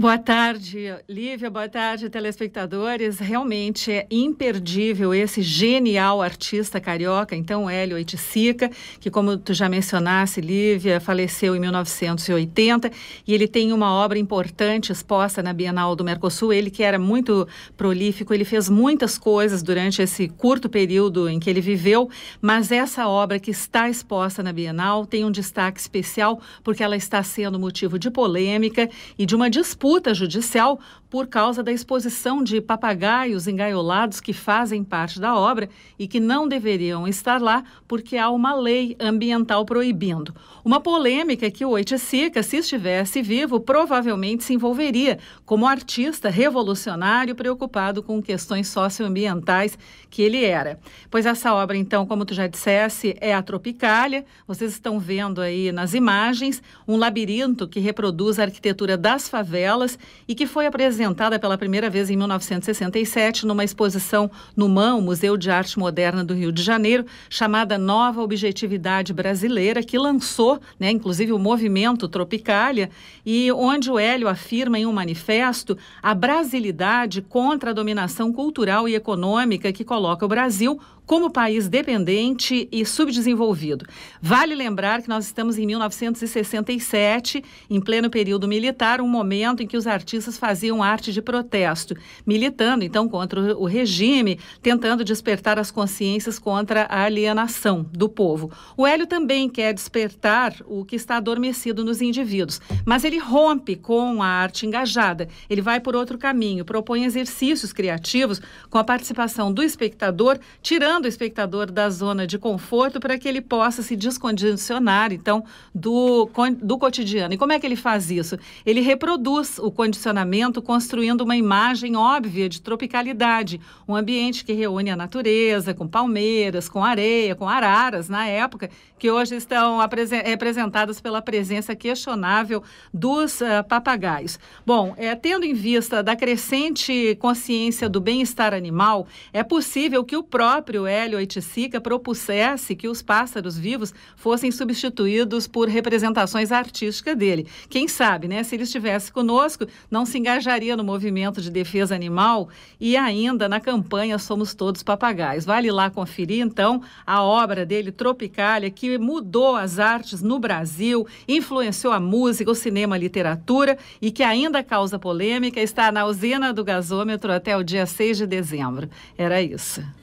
Boa tarde, Lívia. Boa tarde, telespectadores. Realmente é imperdível esse genial artista carioca, então Hélio Oiticica, que como tu já mencionaste, Lívia, faleceu em 1980 e ele tem uma obra importante exposta na Bienal do Mercosul. Ele que era muito prolífico, ele fez muitas coisas durante esse curto período em que ele viveu, mas essa obra que está exposta na Bienal tem um destaque especial porque ela está sendo motivo de polêmica e de uma disputa disputa judicial por causa da exposição de papagaios engaiolados que fazem parte da obra e que não deveriam estar lá porque há uma lei ambiental proibindo. Uma polêmica é que o Oiticica, se estivesse vivo, provavelmente se envolveria como artista revolucionário preocupado com questões socioambientais que ele era. Pois essa obra, então, como tu já dissesse, é a Tropicália. Vocês estão vendo aí nas imagens um labirinto que reproduz a arquitetura das favelas e que foi apresentada pela primeira vez em 1967 numa exposição no MAM, Museu de Arte Moderna do Rio de Janeiro, chamada Nova Objetividade Brasileira, que lançou, né, inclusive, o movimento Tropicália, e onde o Hélio afirma em um manifesto a brasilidade contra a dominação cultural e econômica que coloca o Brasil como país dependente e subdesenvolvido. Vale lembrar que nós estamos em 1967, em pleno período militar, um momento em que os artistas faziam arte de protesto, militando então contra o regime, tentando despertar as consciências contra a alienação do povo. O Hélio também quer despertar o que está adormecido nos indivíduos, mas ele rompe com a arte engajada. Ele vai por outro caminho, propõe exercícios criativos com a participação do espectador, tirando tirando o espectador da zona de conforto para que ele possa se descondicionar, então, do, do cotidiano. E como é que ele faz isso? Ele reproduz o condicionamento construindo uma imagem óbvia de tropicalidade, um ambiente que reúne a natureza, com palmeiras, com areia, com araras, na época, que hoje estão representadas pela presença questionável dos uh, papagaios. Bom, é, tendo em vista da crescente consciência do bem-estar animal, é possível que o próprio Hélio Oiticica propusesse que os pássaros vivos fossem substituídos por representações artísticas dele. Quem sabe, né? Se ele estivesse conosco, não se engajaria no movimento de defesa animal e ainda na campanha Somos Todos Papagaios. Vale lá conferir, então, a obra dele, Tropicália, que mudou as artes no Brasil, influenciou a música, o cinema, a literatura e que ainda causa polêmica, está na usina do gasômetro até o dia 6 de dezembro. Era isso.